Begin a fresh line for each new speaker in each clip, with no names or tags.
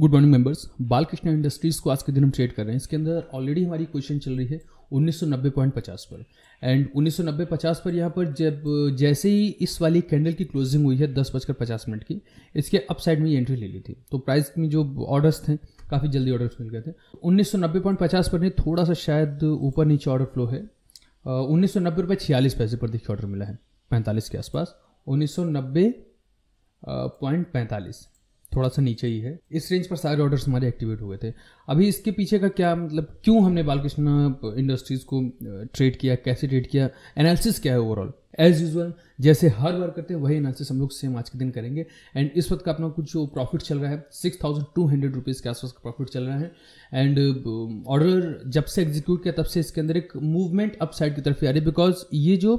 good morning members Balkrishna Industries को आज के दिन हम ट्रेड कर रहे हैं इसके अंदर ऑलरेडी हमारी क्वेश्चन चल रही है उन्नीस पर एंड उन्नीस पर यहाँ पर जब जैसे ही इस वाली कैंडल की क्लोजिंग हुई है दस बजकर पचास मिनट की इसके अप साइड में ये एंट्री ले ली थी तो प्राइस में जो ऑर्डर्स थे काफ़ी जल्दी ऑर्डर्स मिल गए थे उन्नीस पर नहीं थोड़ा सा शायद ऊपर नीचे ऑर्डर फ्लो है उन्नीस सौ नब्बे रुपये छियालीस पैसे पर देखिए ऑर्डर मिला है पैंतालीस के आसपास उन्नीस सौ नब्बे पॉइंट पैंतालीस थोड़ा सा नीचे ही है इस रेंज पर सारे ऑर्डर्स हमारे एक्टिवेट हुए थे अभी इसके पीछे का क्या मतलब क्यों हमने बालकृष्ण इंडस्ट्रीज़ को ट्रेड किया कैसे ट्रेड किया एनालिसिस क्या है ओवरऑल एज यूजल जैसे हर बार करते हैं वही एनालिसिस हम लोग सेम आज के दिन करेंगे एंड इस वक्त का अपना कुछ जो प्रॉफिट चल रहा है six thousand two hundred rupees के आसपास का प्रॉफिट चल रहा है एंड ऑर्डर जब से एग्जीक्यूट किया तब से इसके अंदर एक मूवमेंट अप साइड की तरफ आ रही है बिकॉज ये जो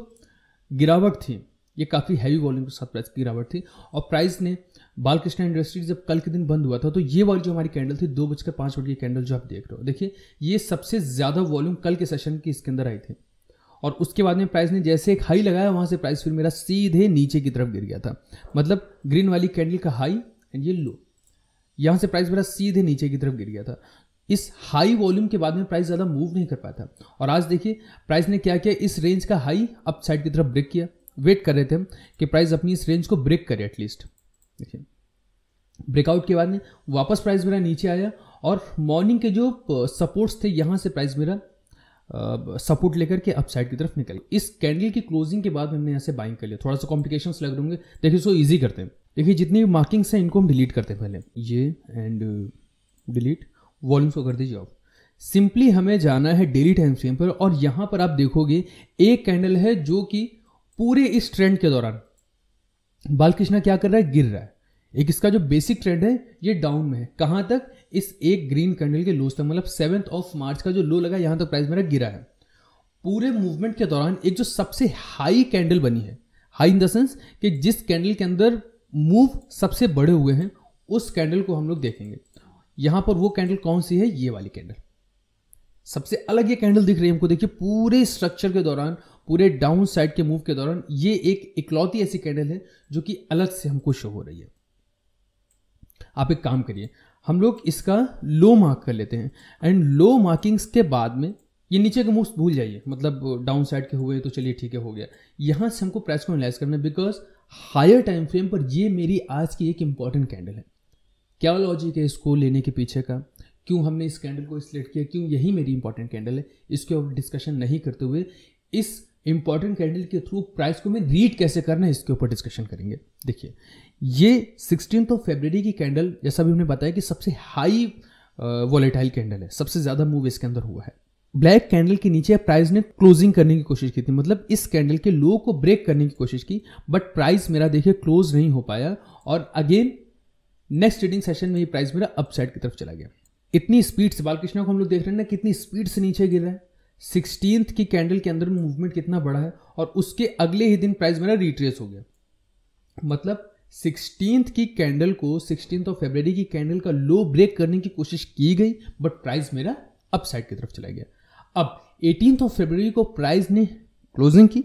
गिरावट थी ये काफ़ी हैवी वॉल्यूम के साथ प्राइस की गिरावट थी और प्राइस ने बालकृष्ण इंडस्ट्रीज जब कल के दिन बंद हुआ था तो ये वाली जो हमारी कैंडल थी दो बजकर पाँच मिनट की कैंडल जो आप देख रहे हो देखिए ये सबसे ज़्यादा वॉल्यूम कल के सेशन की इसके अंदर आई थी और उसके बाद में प्राइस ने जैसे एक हाई लगाया वहाँ से प्राइस फिर मेरा सीधे नीचे की तरफ गिर गया था मतलब ग्रीन वाली कैंडल का हाई एंड ये लो यहाँ से प्राइस मेरा सीधे नीचे की तरफ गिर गया था इस हाई वॉल्यूम के बाद में प्राइस ज़्यादा मूव नहीं कर पाया था और आज देखिए प्राइस ने क्या किया इस रेंज का हाई अप साइड की तरफ ब्रेक किया वेट कर रहे थे हम कि प्राइस अपनी इस रेंज को ब्रेक करे एटलीस्ट देखिए ब्रेकआउट के बाद में वापस प्राइस मेरा नीचे आया और मॉर्निंग के जो सपोर्ट्स थे यहाँ से प्राइस मेरा सपोर्ट लेकर के अपसाइड की तरफ निकल इस कैंडल की क्लोजिंग के बाद हमने यहाँ से बाइंग कर लिया थोड़ा सा कॉम्प्लिकेशन लग रहे होंगे देखिए इसको ईजी करते हैं देखिए जितनी भी मार्किंग्स हैं इनको हम डिलीट करते हैं पहले ये एंड डिलीट वॉल्यूम्स को कर दीजिए आप सिंपली हमें जाना है डेली टाइम फ्रेम पर और यहाँ पर आप देखोगे एक कैंडल है जो कि पूरे इस ट्रेंड के दौरान बालकृष्णा क्या कर रहा है गिर रहा है एक इसका जो बेसिक ट्रेंड है ये डाउन में है कहाँ तक इस एक ग्रीन कैंडल के लोज तक मतलब सेवन्थ ऑफ मार्च का जो लो लगा यहाँ तक तो प्राइस मेरा गिरा है पूरे मूवमेंट के दौरान एक जो सबसे हाई कैंडल बनी है हाई इन द सेंस कि जिस कैंडल के अंदर मूव सबसे बड़े हुए हैं उस कैंडल को हम लोग देखेंगे यहाँ पर वो कैंडल कौन सी है ये वाली कैंडल सबसे अलग ये कैंडल दिख रही है हमको देखिए पूरे स्ट्रक्चर के दौरान पूरे डाउन साइड के मूव के दौरान ये एक इकलौती ऐसी कैंडल है जो कि अलग से हमको शो हो रही है आप एक काम करिए हम लोग इसका लो मार्क कर लेते हैं एंड लो मार्किंग्स के बाद में ये नीचे के मूव्स भूल जाइए मतलब डाउन साइड के हुए तो चलिए ठीक है हो गया यहाँ से हमको प्राइस को एनालाइज करना है बिकॉज हायर टाइम फ्रेम पर ये मेरी आज की एक इंपॉर्टेंट कैंडल है क्या लॉजिक है इसको लेने के पीछे का क्यों हमने इस कैंडल को सिलेक्ट किया क्यों यही मेरी इंपॉर्टेंट कैंडल है इसके ऊपर डिस्कशन नहीं करते हुए इस इंपॉर्टेंट कैंडल के थ्रू प्राइस को मैं रीड कैसे करना है इसके ऊपर डिस्कशन करेंगे देखिए ये सिक्सटीन ऑफ फेबररी की कैंडल जैसा भी हमने बताया कि सबसे हाई वॉलेटाइल कैंडल है सबसे ज़्यादा मूव इसके अंदर हुआ है ब्लैक कैंडल के नीचे प्राइस ने क्लोजिंग करने की कोशिश की थी मतलब इस कैंडल के लो को ब्रेक करने की कोशिश की बट प्राइस मेरा देखिए क्लोज नहीं हो पाया और अगेन नेक्स्ट ट्रेडिंग सेशन में ये प्राइस मेरा अपसाइड की तरफ चला गया इतनी स्पीड से बालकृष्णा को हम लोग देख रहे हैं ना कितनी स्पीड से नीचे गिर रहा है सिक्सटीन की कैंडल के अंदर मूवमेंट कितना बड़ा है और उसके अगले ही दिन प्राइस मेरा रिट्रेस हो गया मतलब सिक्सटीन की कैंडल को सिक्सटीन ऑफ फेबर की कैंडल का लो ब्रेक करने की कोशिश की गई बट प्राइस मेरा अपसाइड की तरफ चला गया अब एटीन ऑफ फेबर को प्राइस ने क्लोजिंग की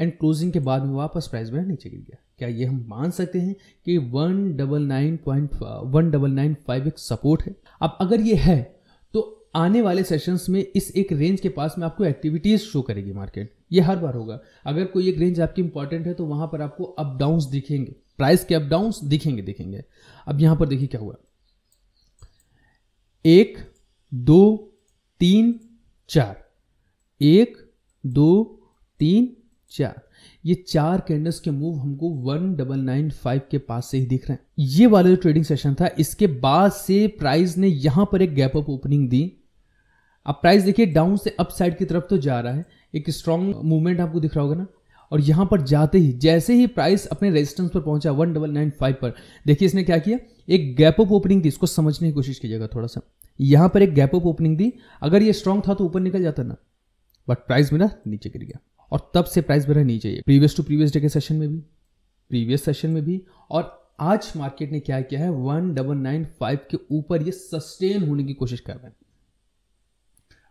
एंड क्लोजिंग के बाद में वापस प्राइस मेरा नीचे गिर गया क्या ये हम मान सकते हैं कि one double nine point one double nine five एक सपोर्ट है अब अगर ये है आने वाले सेशंस में इस एक रेंज के पास में आपको एक्टिविटीज़ शो करेगी मार्केट ये हर बार होगा अगर कोई एक रेंज आपकी इंपॉर्टेंट है तो वहां पर आपको अप डाउन्स दिखेंगे प्राइस के अप डाउन्स दिखेंगे दिखेंगे अब यहां पर देखिए क्या हुआ एक दो तीन चार एक दो तीन चार ये चार कैंडल्स के मूव हमको वन डबल नाइन फाइव के पास से ही दिख रहे हैं ये वाला जो ट्रेडिंग सेशन था इसके बाद से प्राइस ने यहां पर एक गैप अप ओपनिंग दी अब प्राइस देखिए डाउन से अप साइड की तरफ तो जा रहा है एक स्ट्रॉन्ग मूवमेंट आपको दिख रहा होगा ना और यहाँ पर जाते ही जैसे ही प्राइस अपने रेजिस्टेंस पर पहुंचा वन डबल नाइन फाइव पर देखिए इसने क्या किया एक गैप अप ओपनिंग दी इसको समझने की कोशिश कीजिएगा थोड़ा सा यहाँ पर एक गैप अप ओपनिंग दी अगर ये स्ट्रांग था तो ऊपर निकल जाता ना बट प्राइस मेरा नीचे गिर गया और तब से प्राइस मेरा नीचे है प्रीवियस टू प्रीवियस डे के सेशन में भी प्रीवियस सेशन में भी और आज मार्केट ने क्या किया है वन डबल नाइन फाइव के ऊपर ये सस्टेन होने की कोशिश कर रहे हैं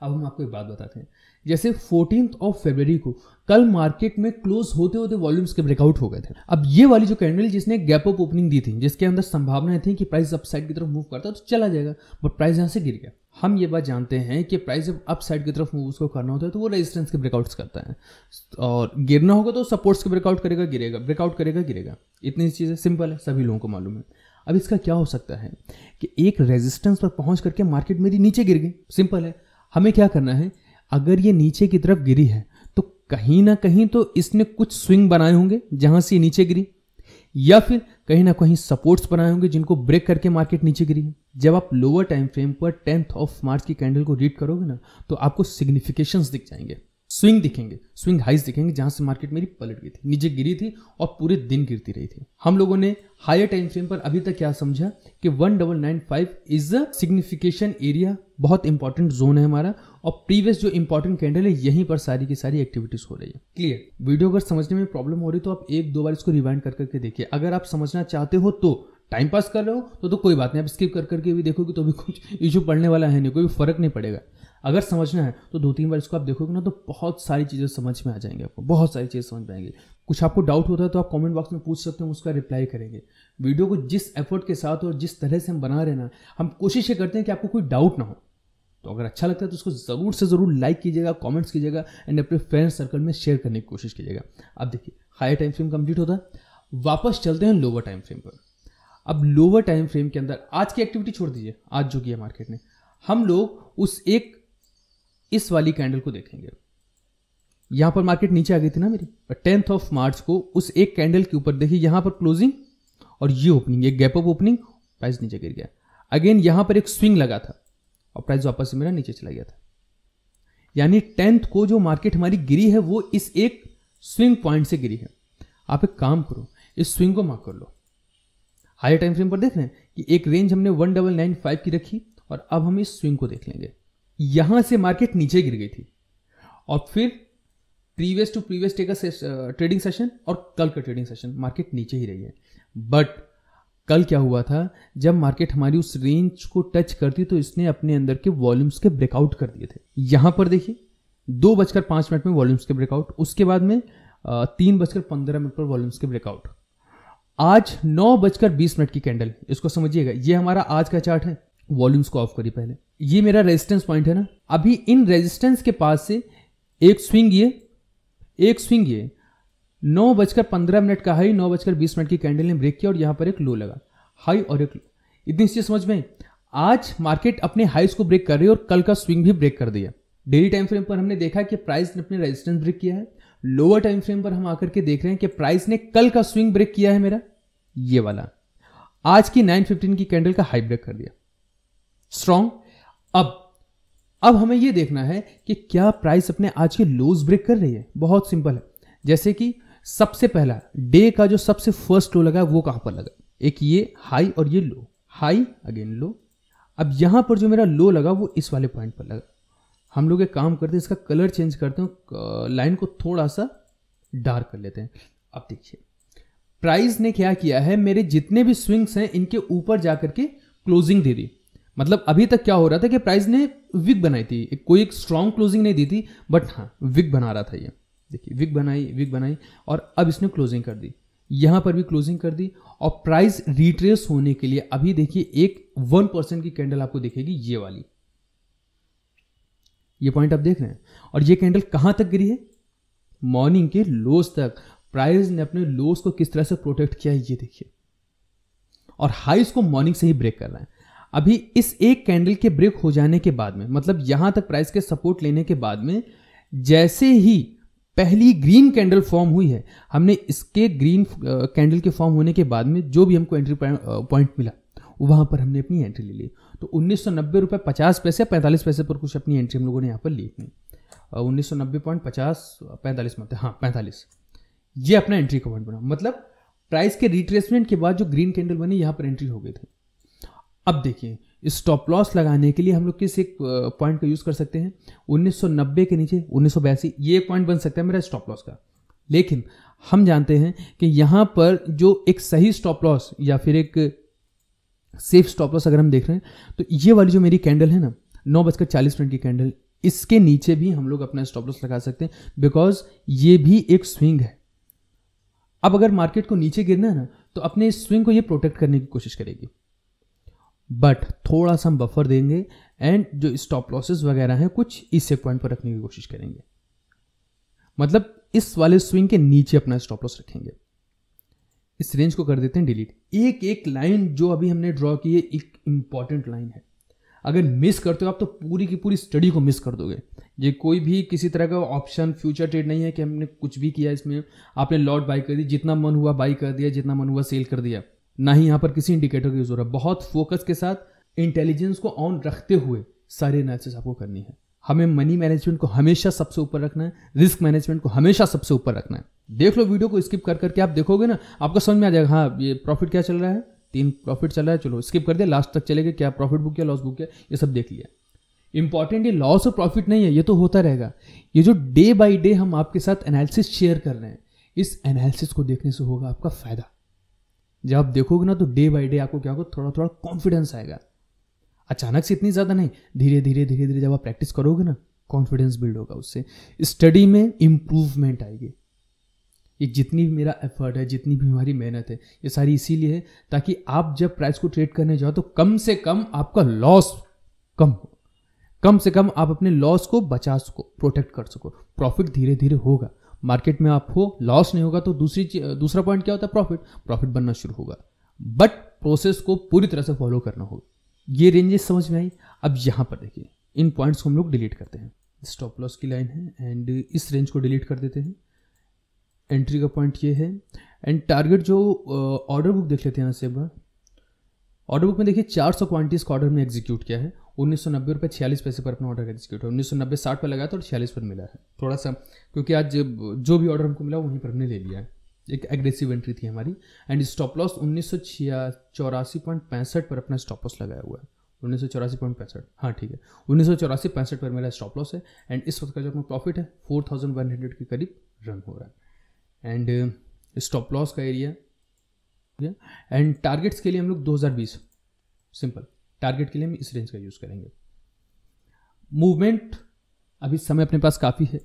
अब हम आपको एक बात बताते हैं जैसे फोर्टीन ऑफ फेबररी को कल मार्केट में क्लोज होते होते वॉल्यूम्स के ब्रेकआउट हो गए थे अब ये वाली जो कैंडल जिसने गैप अप ओपनिंग दी थी जिसके अंदर संभावनाएं थी कि प्राइस अपसाइड की तरफ मूव करता तो चला जाएगा बट प्राइस यहाँ से गिर गया हम ये बात जानते हैं कि प्राइस जब अप साइड की तरफ मूव उसको करना होता है तो वो रेजिस्टेंस के ब्रेकआउट्स करता है और गिरना होगा तो सपोर्ट्स के ब्रेकआउट करेगा गिरेगा ब्रेकआउट करेगा गिरेगा इतनी चीज़ें सिंपल है सभी लोगों को मालूम है अब इसका क्या हो सकता है कि एक रेजिस्टेंस पर पहुंच करके मार्केट मेरी नीचे गिर गई सिंपल है हमें क्या करना है अगर ये नीचे की तरफ गिरी है तो कहीं ना कहीं तो इसने कुछ स्विंग बनाए होंगे जहां से नीचे गिरी या फिर कहीं ना कहीं सपोर्ट्स बनाए होंगे जिनको ब्रेक करके मार्केट नीचे गिरी है जब आप लोअर टाइम फ्रेम पर टेंथ ऑफ मार्च की कैंडल को रीड करोगे ना तो आपको सिग्निफिकेशंस दिख जाएंगे स्विंग दिखेंगे स्विंग हाइस दिखेंगे जहां से मार्केट मेरी पलट गई थी नीचे गिरी थी और पूरे दिन गिरती रही थी हम लोगों ने हायर टाइम फ्रेम पर अभी तक क्या समझा कि one double nine five is a signification area बहुत इंपॉर्टेंट जोन है हमारा और प्रीवियस जो इंपॉर्टेंट कैंडल है यहीं पर सारी की सारी एक्टिविटीज हो रही है क्लियर वीडियो अगर समझने में प्रॉब्लम हो रही तो आप एक दो बार इसको रिवाइंड कर करके देखिए अगर आप समझना चाहते हो तो टाइम पास कर रहे हो तो, तो कोई बात नहीं आप स्किप कर करके भी देखोगे तो भी कुछ इशू पड़ने वाला है नहीं कोई फर्क नहीं पड़ेगा अगर समझना है तो दो तीन बार इसको आप देखोगे ना तो बहुत सारी चीज़ें समझ में आ जाएंगे आपको बहुत सारी चीज़ें समझ में आएंगी कुछ आपको डाउट होता है तो आप कमेंट बॉक्स में पूछ सकते हैं उसका रिप्लाई करेंगे वीडियो को जिस एफर्ट के साथ और जिस तरह से हम बना रहे ना हम कोशिश ये करते हैं कि आपको कोई डाउट ना हो तो अगर अच्छा लगता है तो उसको ज़रूर से ज़रूर लाइक कीजिएगा कॉमेंट्स कीजिएगा एंड अपने फ्रेंड सर्कल में शेयर करने की कोशिश कीजिएगा अब देखिए हाई टाइम फ्रेम कंप्लीट होता है वापस चलते हैं लोअर टाइम फ्रेम पर अब लोअर टाइम फ्रेम के अंदर आज की एक्टिविटी छोड़ दीजिए आज जो किया है मार्केट ने हम लोग उस एक इस वाली कैंडल को देखेंगे यहां पर मार्केट नीचे आ गई थी ना मेरी टेंथ ऑफ मार्च को उस एक कैंडल के ऊपर देखिए यहां पर क्लोजिंग और ये ओपनिंग एक गैप अप ओपनिंग प्राइस नीचे गिर गया अगेन यहां पर एक स्विंग लगा था और प्राइस वापस से मेरा नीचे चला गया था यानी टेंथ को जो मार्केट हमारी गिरी है वो इस एक स्विंग पॉइंट से गिरी है आप एक काम करो इस स्विंग को मार्क कर लो हाई टाइम फ्रेम पर देख रहे हैं कि एक रेंज हमने वन डबल नाइन फाइव की रखी और अब हम इस स्विंग को देख लेंगे यहां से मार्केट नीचे गिर गई थी और फिर प्रीवियस टू प्रीवियस का ट्रेडिंग सेशन और कल का ट्रेडिंग सेशन मार्केट नीचे ही रही है बट कल क्या हुआ था जब मार्केट हमारी उस रेंज को टच करती तो इसने अपने अंदर के वॉल्यूम्स के ब्रेकआउट कर दिए थे यहां पर देखिए दो बजकर पांच मिनट में वॉल्यूम्स के ब्रेकआउट उसके बाद में तीन बजकर पंद्रह मिनट पर वॉल्यूम्स के ब्रेकआउट आज नौ बजकर बीस मिनट की कैंडल इसको समझिएगा ये हमारा आज का चार्ट है वॉल्यूम्स को ऑफ करिए पहले ये मेरा रेजिस्टेंस पॉइंट है ना अभी इन रेजिस्टेंस के पास से एक स्विंग ये एक स्विंग ये नौ बजकर पंद्रह मिनट का हाई नौ बजकर बीस मिनट की कैंडल ने ब्रेक किया और यहाँ पर एक लो लगा हाई और एक लो इतनी चीज़ समझ में आज मार्केट अपने हाईस को ब्रेक कर रही है और कल का स्विंग भी ब्रेक कर दिया डेली टाइम फ्रेम पर हमने देखा कि प्राइस ने अपने रेजिस्टेंस ब्रेक किया है लोअर टाइम फ्रेम पर हम आकर के देख रहे हैं कि प्राइस ने कल का स्विंग ब्रेक किया है मेरा ये वाला आज की 915 की कैंडल का हाई ब्रेक कर दिया स्ट्रॉन्ग अब अब हमें यह देखना है कि क्या प्राइस अपने आज के लोज ब्रेक कर रही है बहुत सिंपल है जैसे कि सबसे पहला डे का जो सबसे फर्स्ट लो लगा वो कहां पर लगा एक ये हाई और ये लो हाई अगेन लो अब यहां पर जो मेरा लो लगा वो इस वाले पॉइंट पर लगा हम लोग एक काम करते हैं इसका कलर चेंज करते हैं लाइन को थोड़ा सा डार्क कर लेते हैं अब देखिए प्राइस ने क्या किया है मेरे जितने भी स्विंग्स हैं इनके ऊपर जा करके क्लोजिंग दे दी मतलब अभी तक क्या हो रहा था कि प्राइस ने विक बनाई थी एक कोई एक स्ट्रॉन्ग क्लोजिंग नहीं दी थी बट हाँ विक बना रहा था ये देखिए विक बनाई विक बनाई और अब इसने क्लोजिंग कर दी यहाँ पर भी क्लोजिंग कर दी और प्राइस रिट्रेस होने के लिए अभी देखिए एक वन परसेंट की कैंडल आपको दिखेगी ये वाली ये पॉइंट आप देख रहे हैं और ये कैंडल कहाँ तक गिरी है मॉर्निंग के लोस तक प्राइस ने अपने लोस को किस तरह से प्रोटेक्ट किया है ये देखिए और हाइस को मॉर्निंग से ही ब्रेक कर रहा है अभी इस एक कैंडल के ब्रेक हो जाने के बाद में मतलब यहां तक प्राइस के सपोर्ट लेने के बाद में जैसे ही पहली ग्रीन कैंडल फॉर्म हुई है हमने इसके ग्रीन कैंडल के फॉर्म होने के बाद में जो भी हमको एंट्री पॉइंट मिला वहां पर हमने अपनी एंट्री ले ली तो उन्नीस सौ नब्बे रुपये पचास पैसे पैंतालीस पैसे पर कुछ अपनी एंट्री हम लोगों ने यहाँ पर ली अपनी उन्नीस सौ नब्बे पॉइंट पचास पैंतालीस मतलब हाँ पैंतालीस ये अपना एंट्री का पॉइंट बना मतलब प्राइस के रिट्रेसमेंट के बाद जो ग्रीन कैंडल बनी यहाँ पर एंट्री हो गई थी अब देखिए स्टॉप लॉस लगाने के लिए हम लोग किस एक पॉइंट का यूज़ कर सकते हैं 1990 के नीचे उन्नीस ये एक पॉइंट बन सकता है मेरा स्टॉप लॉस का लेकिन हम जानते हैं कि यहां पर जो एक सही स्टॉप लॉस या फिर एक सेफ स्टॉप लॉस अगर हम देख रहे हैं तो ये वाली जो मेरी कैंडल है ना नौ बजकर चालीस मिनट की कैंडल इसके नीचे भी हम लोग अपना स्टॉप लॉस लगा सकते हैं बिकॉज ये भी एक स्विंग है अब अगर मार्केट को नीचे गिरना है ना तो अपने इस स्विंग को ये प्रोटेक्ट करने की कोशिश करेगी बट थोड़ा सा हम बफर देंगे एंड जो स्टॉप लॉसेस वगैरह हैं कुछ इसे पॉइंट पर रखने की कोशिश करेंगे मतलब इस वाले स्विंग के नीचे अपना स्टॉप लॉस रखेंगे इस रेंज को कर देते हैं डिलीट एक एक लाइन जो अभी हमने ड्रॉ की है एक इंपॉर्टेंट लाइन है अगर मिस करते हो आप तो पूरी की पूरी स्टडी को मिस कर दोगे ये कोई भी किसी तरह का ऑप्शन फ्यूचर ट्रेड नहीं है कि हमने कुछ भी किया इसमें आपने लॉट बाई कर दी जितना मन हुआ बाई कर दिया जितना मन हुआ सेल कर दिया ना ही यहाँ पर किसी इंडिकेटर की ज़रूरत बहुत फोकस के साथ इंटेलिजेंस को ऑन रखते हुए सारी एनालिसिस आपको करनी है हमें मनी मैनेजमेंट को हमेशा सबसे ऊपर रखना है रिस्क मैनेजमेंट को हमेशा सबसे ऊपर रखना है देख लो वीडियो को स्किप कर करके आप देखोगे ना आपको समझ में आ जाएगा हाँ ये प्रॉफिट क्या चल रहा है तीन प्रॉफिट चल रहा है चलो स्किप कर दिया लास्ट तक चले गए क्या प्रॉफिट बुक किया लॉस बुक किया ये सब देख लिया इंपॉर्टेंट ये लॉस और प्रॉफिट नहीं है ये तो होता रहेगा ये जो डे बाई डे हम आपके साथ एनालिसिस शेयर कर रहे हैं इस एनालिसिस को देखने से होगा आपका फायदा जब आप देखोगे ना तो डे बाई डे आपको क्या होगा थोड़ा थोड़ा कॉन्फिडेंस आएगा अचानक से इतनी ज़्यादा नहीं धीरे धीरे धीरे धीरे जब आप प्रैक्टिस करोगे ना कॉन्फिडेंस बिल्ड होगा उससे स्टडी में इम्प्रूवमेंट आएगी ये जितनी भी मेरा एफर्ट है जितनी भी हमारी मेहनत है ये सारी इसीलिए है ताकि आप जब प्राइस को ट्रेड करने जाओ तो कम से कम आपका लॉस कम हो कम से कम आप अपने लॉस को बचा सको प्रोटेक्ट कर सको प्रॉफिट धीरे धीरे होगा मार्केट में आपको लॉस नहीं होगा तो दूसरी दूसरा पॉइंट क्या होता है प्रॉफिट प्रॉफिट बनना शुरू होगा बट प्रोसेस को पूरी तरह से फॉलो करना होगा ये रेंजेस समझ में आई अब यहाँ पर देखिए इन पॉइंट्स को हम लोग डिलीट करते हैं स्टॉप लॉस की लाइन है एंड इस रेंज को डिलीट कर देते हैं एंट्री का पॉइंट ये है एंड टारगेट जो ऑर्डर uh, बुक देख लेते हैं यहाँ से बार ऑर्डर बुक में देखिए 400 क्वान्टिटीज का ऑर्डर में एग्जीक्यूट किया है उन्नीस सौ नब्बे रुपये छियालीस पैसे पर अपना ऑर्डर एग्जीक्यूट हुआ उन्नीस सौ नब्बे साठ पर लगाया था तो और छियालीस पर मिला है थोड़ा सा क्योंकि आज जो भी ऑर्डर हमको मिला वहीं पर हमने ले लिया है एक एग्रेसिव एंट्री थी हमारी एंड स्टॉप लॉस उन्नीस सौ छिया चौरासी पॉइंट पैंसठ पर अपना स्टॉप लॉस लगाया हुआ है उन्नीस सौ चौरासी पॉइंट पैंसठ हाँ ठीक है उन्नीस सौ चौरासी पैंसठ पर मेरा स्टॉप लॉस है एंड इस वक्त का जो अपना प्रॉफिट है फोर थाउजेंड वन हंड्रेड के करीब रन हो रहा है एंड स्टॉप लॉस का एरिया एंड टारगेट्स के लिए हम लोग दो हज़ार बीस सिंपल टारगेट के लिए हम इस रेंज का यूज़ करेंगे मूवमेंट अभी समय अपने पास काफ़ी है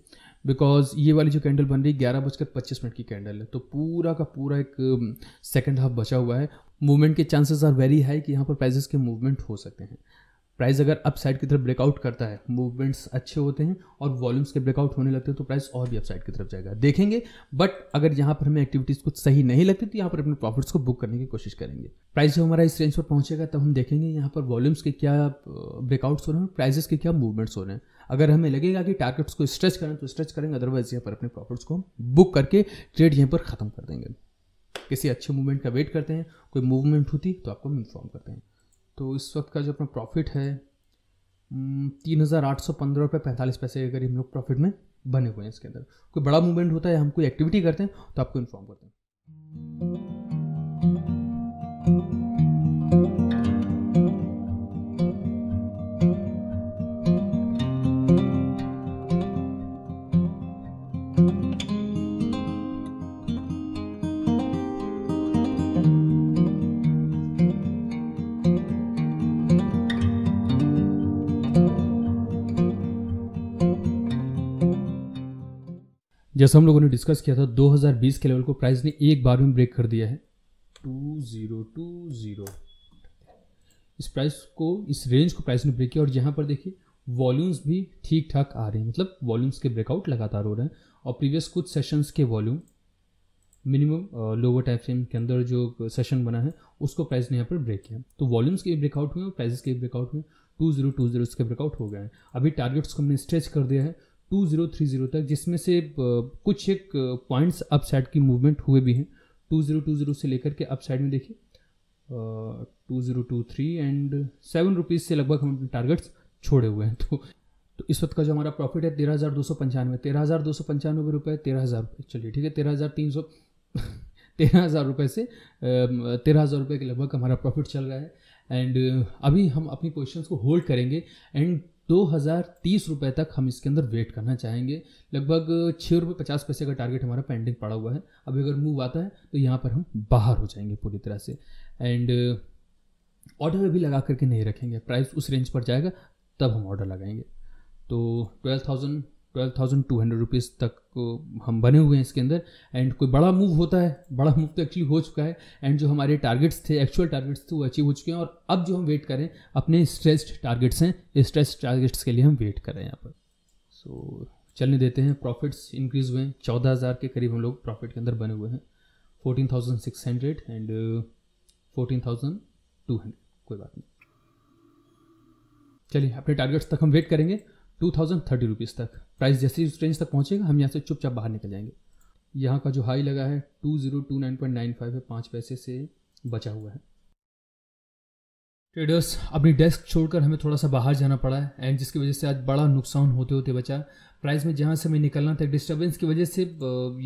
बिकॉज ये वाली जो कैंडल बन रही है ग्यारह बजकर पच्चीस मिनट की कैंडल है तो पूरा का पूरा एक सेकेंड um, हाफ बचा हुआ है मूवमेंट के चांसेस आर वेरी हाई कि यहाँ पर प्राइजेस के मूवमेंट हो सकते हैं प्राइस अगर अपसाइड की तरफ ब्रेकआउट करता है मूवमेंट्स अच्छे होते हैं और वॉल्यूम्स के ब्रेकआउट होने लगते हैं तो प्राइस और भी अपसाइड की तरफ जाएगा देखेंगे बट अगर यहाँ पर हमें एक्टिविटीज़ कुछ सही नहीं लगती तो यहाँ पर अपने प्रॉफिट्स को बुक करने की कोशिश करेंगे प्राइस जब हमारा इस रेंज पर पहुंचेगा तब हम देखेंगे यहाँ पर वॉल्यूम्स के क्या ब्रेकआउट्स हो रहे हैं प्राइजेस के क्या मूवमेंट्स हो रहे हैं अगर हमें लगेगा कि टारगेट्स को स्ट्रेच करें तो स्ट्रेच करेंगे अदरवाइज यहाँ पर अपने प्रॉफिट्स को बुक करके ट्रेड यहाँ पर ख़त्म कर देंगे किसी अच्छे मूवमेंट का वेट करते हैं कोई मूवमेंट होती तो आपको हम इन्फॉर्म करते हैं तो इस वक्त का जो अपना प्रॉफिट है तीन हज़ार आठ सौ पंद्रह रुपये पैंतालीस पैसे के करीब हम लोग प्रॉफिट में बने हुए हैं इसके अंदर कोई बड़ा मूवमेंट होता है हम कोई एक्टिविटी करते हैं तो आपको इन्फॉर्म करते हैं जैसा हम लोगों ने डिस्कस किया था 2020 के लेवल को प्राइस ने एक बार में ब्रेक कर दिया है टू ज़ीरो टू ज़ीरो इस प्राइस को इस रेंज को प्राइस ने ब्रेक किया और यहाँ पर देखिए वॉल्यूम्स भी ठीक ठाक आ रहे हैं मतलब वॉल्यूम्स के ब्रेकआउट लगातार हो रहे हैं और प्रीवियस कुछ सेशंस के volume minimum lower time frame के अंदर जो सेशन बना है उसको प्राइस ने यहाँ पर ब्रेक किया तो वॉल्यूम्स के ब्रेकआउट हुए और प्राइजेस के ब्रेकआउट हुए टू जीरो टू जीरो इसके ब्रेकआउट हो गए हैं अभी टारगेट्स को हमने स्ट्रेच कर दिया है टू जीरो थ्री जीरो तक जिसमें से कुछ एक पॉइंट्स अपसाइड की मूवमेंट हुए भी हैं टू टू जीरो जीरो से लेकर के अपसाइड में देखिए two zero two three and seven rupees से लगभग हम अपने टारगेट्स छोड़े हुए हैं तो तो इस वक्त का जो हमारा प्रॉफिट है तेरह हज़ार दो सौ पंचानवे तेरह हज़ार दो सौ पंचानवे रुपये तेरह हज़ार रुपये चलिए ठीक है तेरह हज़ार तीन सौ तेरह हज़ार रुपये से तेरह हज़ार रुपये के लगभग हमारा प्रॉफिट चल रहा है एंड अभी हम अपनी पोजिशन को होल्ड करेंगे एंड दो हज़ार तीस रुपये तक हम इसके अंदर वेट करना चाहेंगे लगभग छः रुपये पचास पैसे का टारगेट हमारा पेंडिंग पड़ा हुआ है अभी अगर मूव आता है तो यहाँ पर हम बाहर हो जाएंगे पूरी तरह से एंड ऑर्डर अभी लगा करके नहीं रखेंगे प्राइस उस रेंज पर जाएगा तब हम ऑर्डर लगाएंगे तो twelve thousand twelve thousand two hundred rupees तक को हम बने हुए हैं इसके अंदर एंड कोई बड़ा मूव होता है बड़ा मूव तो एक्चुअली हो चुका है एंड जो हमारे टारगेट्स थे एक्चुअल टारगेट्स थे वो अचीव हो चुके हैं और अब जो हम वेट करें अपने स्ट्रेस्ड टारगेट्स हैं स्ट्रेस्ड टारगेट्स के लिए हम वेट कर रहे हैं यहाँ पर सो so, चलने देते हैं प्रॉफिट्स इंक्रीज हुए हैं चौदह हज़ार के करीब हम लोग प्रॉफिट के अंदर बने हुए हैं fourteen thousand six hundred and fourteen thousand two hundred कोई बात नहीं चलिए अपने टारगेट्स तक हम वेट करेंगे टू थाउजेंड थर्टी रुपीज़ तक प्राइस जैसे ही उस रेंज तक पहुँचेगा हम यहाँ से चुपचाप बाहर निकल जाएंगे यहाँ का जो हाई लगा है two zero two nine point nine five है पाँच पैसे से बचा हुआ है ट्रेडर्स अपनी डेस्क छोड़कर हमें थोड़ा सा बाहर जाना पड़ा है एंड जिसकी वजह से आज बड़ा नुकसान होते होते बचा प्राइस में जहाँ से हमें निकलना था डिस्टर्बेंस की वजह से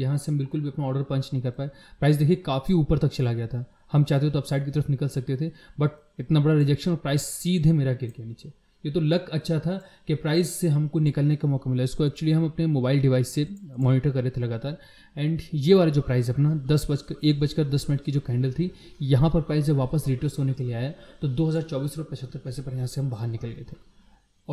यहाँ से हम बिल्कुल भी अपना ऑर्डर पंच नहीं कर पाए प्राइस देखिए काफ़ी ऊपर तक चला गया था हम चाहते तो अपसाइड की तरफ निकल सकते थे बट इतना बड़ा रिजेक्शन और प्राइस सीधे मेरा गिर गया नीचे ये तो लक अच्छा था कि प्राइस से हमको निकलने का मौका मिला इसको एक्चुअली हम अपने मोबाइल डिवाइस से मॉनिटर कर रहे थे लगातार एंड ये वाला जो प्राइस अपना दस बजकर एक बजकर दस मिनट की जो कैंडल थी यहाँ पर प्राइस जब वापस रिटर्स होने के लिए आया तो दो हज़ार चौबीस रुपये पचहत्तर पैसे पर यहाँ से हम बाहर निकल गए थे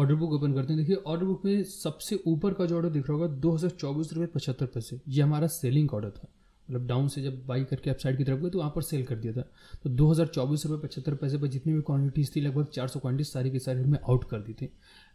ऑर्डर बुक ओपन करते हैं देखिए ऑर्डर बुक में सबसे ऊपर का जो ऑर्डर दिख रहा होगा दो हज़ार चौबीस रुपये पचहत्तर पैसे ये हमारा सेलिंग ऑर्डर था मतलब डाउन से जब बाई करके अपसाइड की तरफ गए तो वहाँ पर सेल कर दिया था तो दो हज़ार चौबीस रुपये पचहत्तर पैसे पर जितनी भी क्वान्टिटीज़ थी लगभग चार सौ क्वान्टिटीज सारी की सारी हमने आउट कर दी थी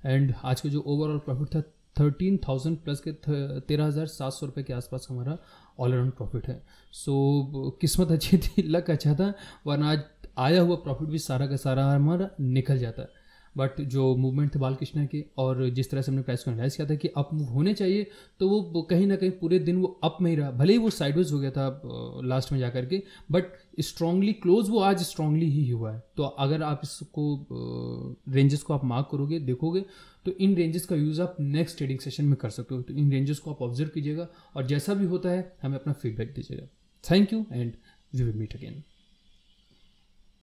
एंड आज का जो ओवरऑल प्रॉफिट था थर्टीन थाउजेंड प्लस के तेरह हज़ार सात सौ रुपये के आसपास हमारा ऑल अराउंड प्रॉफिट है सो so, किस्मत अच्छी थी लक अच्छा था वरना आज आया हुआ प्रॉफिट भी सारा का सारा हमारा निकल जाता है बट जो मूवमेंट थे बालकृष्णा के और जिस तरह से हमने प्राइस को एनालाइज किया था कि अप मूव होने चाहिए तो वो कहीं ना कहीं पूरे दिन वो अप में ही रहा भले ही वो साइडवेज हो गया था लास्ट में जा के बट स्ट्रांगली क्लोज वो आज स्ट्रांगली ही हुआ है तो अगर आप इसको रेंजेस को आप मार्क करोगे देखोगे तो इन रेंजेस का यूज़ आप नेक्स्ट ट्रेडिंग सेशन में कर सकते हो तो इन रेंजेस को आप ऑब्जर्व कीजिएगा और जैसा भी होता है हमें अपना फीडबैक दीजिएगा thank you and we will meet again